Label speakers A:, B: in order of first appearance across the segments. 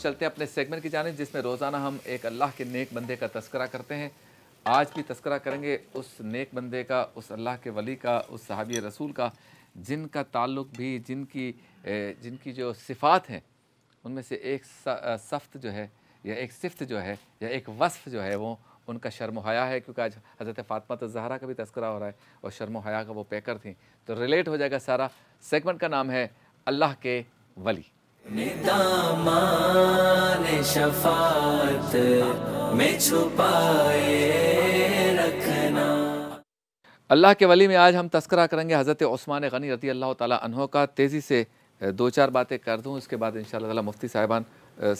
A: चलते हैं अपने सेगमेंट की जाने जिसमें रोज़ाना हम एक अल्लाह के नेक बंदे का तस्करा करते हैं आज भी तस्करा करेंगे उस नेक बंदे का उस अल्लाह के वली का उस सहाबी रसूल का जिनका ताल्लुक भी जिनकी जिनकी जो सिफ़ात हैं उनमें से एक सफ्त जो है या एक सिफ्त जो है या एक वस्फ़ जो है वो उनका शर्म हया है क्योंकि आज हज़रत फ़ातमा तो जहरा का भी तस्करा हो रहा है और शर्म हया का वो पैकर थी तो रिलेट हो जाएगा सारा सेगमेंट का नाम है अल्लाह के वली निदामान शफात में छुपाए रखना अल्लाह के वली में आज हम तस्करा करेंगे हज़रत ओस्मान गनी रती अल्लाह अनहो का तेज़ी से दो चार बातें कर दूँ उसके बाद इन ताला मुफ्ती साहिबान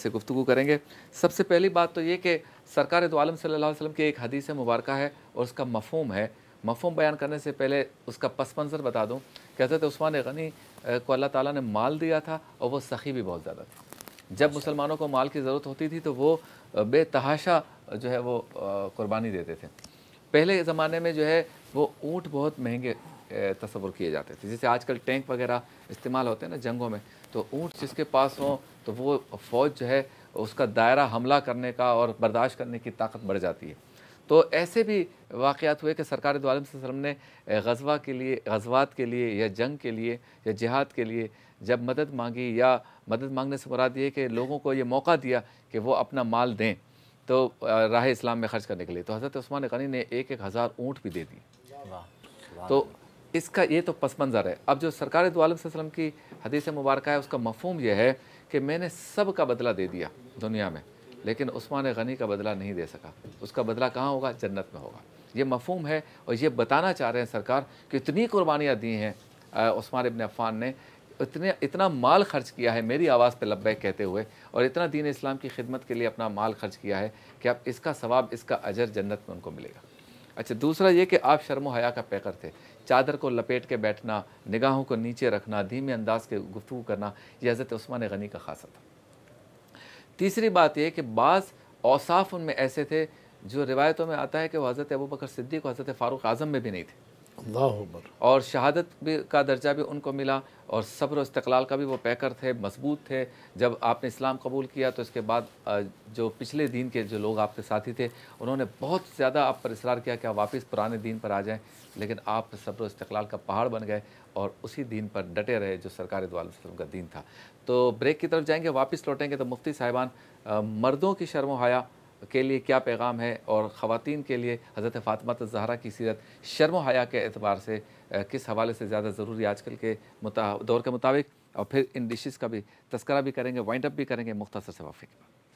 A: से गुफ्तु करेंगे सबसे पहली बात तो ये कि सरकार दो आलम सल्लल्लाहु अलैहि वसल्लम की एक हदीस मुबारक है और उसका मफहम है मफहम बयान करने से पहले उसका पस मंज़र बता दूँ कि हज़रत उस्मान गनी को अल्लाह ताला ने माल दिया था और वह सखी भी बहुत ज़्यादा थी जब अच्छा। मुसलमानों को माल की ज़रूरत होती थी तो वो बेतहाशा जो है वो कुर्बानी देते थे पहले ज़माने में जो है वो ऊँट बहुत महंगे तस्वुर किए जाते थे जैसे आजकल टैंक वगैरह इस्तेमाल होते हैं ना जंगों में तो ऊँट जिसके पास हों तो वो फौज जो है उसका दायरा हमला करने का और बर्दाश्त करने की ताकत बढ़ जाती है तो ऐसे भी वाक़ात हुए कि सरकार दो वसम ने गजवा के लिए गजवात के लिए या जंग के लिए या जिहाद के लिए जब मदद मांगी या मदद मांगने से मुराद ये कि लोगों को ये मौका दिया कि वो अपना माल दें तो राह इस्लाम में ख़र्च करने के लिए तो हज़रत उस्मान गनी ने एक एक हज़ार ऊँट भी दे दी तो इसका ये तो पस मंज़र है अब जो सरकार दो वसम की हदीस मुबारक है उसका मफहम यह है कि मैंने सब का बदला दे दिया दुनिया में लेकिन उस्मान गनी का बदला नहीं दे सका उसका बदला कहाँ होगा जन्नत में होगा ये मफहम है और ये बताना चाह रहे हैं सरकार कि इतनी कुर्बानियाँ दी हैं उस्मान इबन अफ़ान ने इतने इतना माल खर्च किया है मेरी आवाज़ पे लब्बे कहते हुए और इतना दीन इस्लाम की खिदमत के लिए अपना माल खर्च किया है कि अब इसका सवाब इसका अजर जन्नत में उनको मिलेगा अच्छा दूसरा ये कि आप शर्म हया का पैकर थे चादर को लपेट के बैठना निगाहों को नीचे रखना धीमे अंदाज के गुफ्तु करना यह हज़रत उस्मान गनी का खासा था तीसरी बात यह कि बाज़ औसाफ उनमें ऐसे थे जो रिवायतों में आता है कि वो हज़रत अबू बकर सिद्दीक और हज़रत फ़ारूक आज़म में भी नहीं थे और शहादत भी का दर्जा भी उनको मिला और सब्र इस्तलाल का भी वो पैकर थे मजबूत थे जब आपने इस्लाम कबूल किया तो इसके बाद जो पिछले दिन के जो लोग आपके साथी थे उन्होंने बहुत ज़्यादा आप पर इसरार किया कि आप वापस पुराने दिन पर आ जाएं लेकिन आप सब्र इस्तलाल का पहाड़ बन गए और उसी दिन पर डटे रहे जो सरकार वसलम का दिन था तो ब्रेक की तरफ जाएंगे वापस लौटेंगे तो मुफ्ती साहिबान मर्दों की शर्म हाया के लिए क्या पैगाम है और ख़वान के लिए हज़रत फातमत जहरा की सीरत शर्म हया के अतबार से किस हवाले से ज़्यादा ज़रूरी आजकल के दौर के मुताबिक और फिर इन डिशेज़ का भी तस्करा भी करेंगे वाइंड अप भी करेंगे मुख्तर से वफ़े के बाद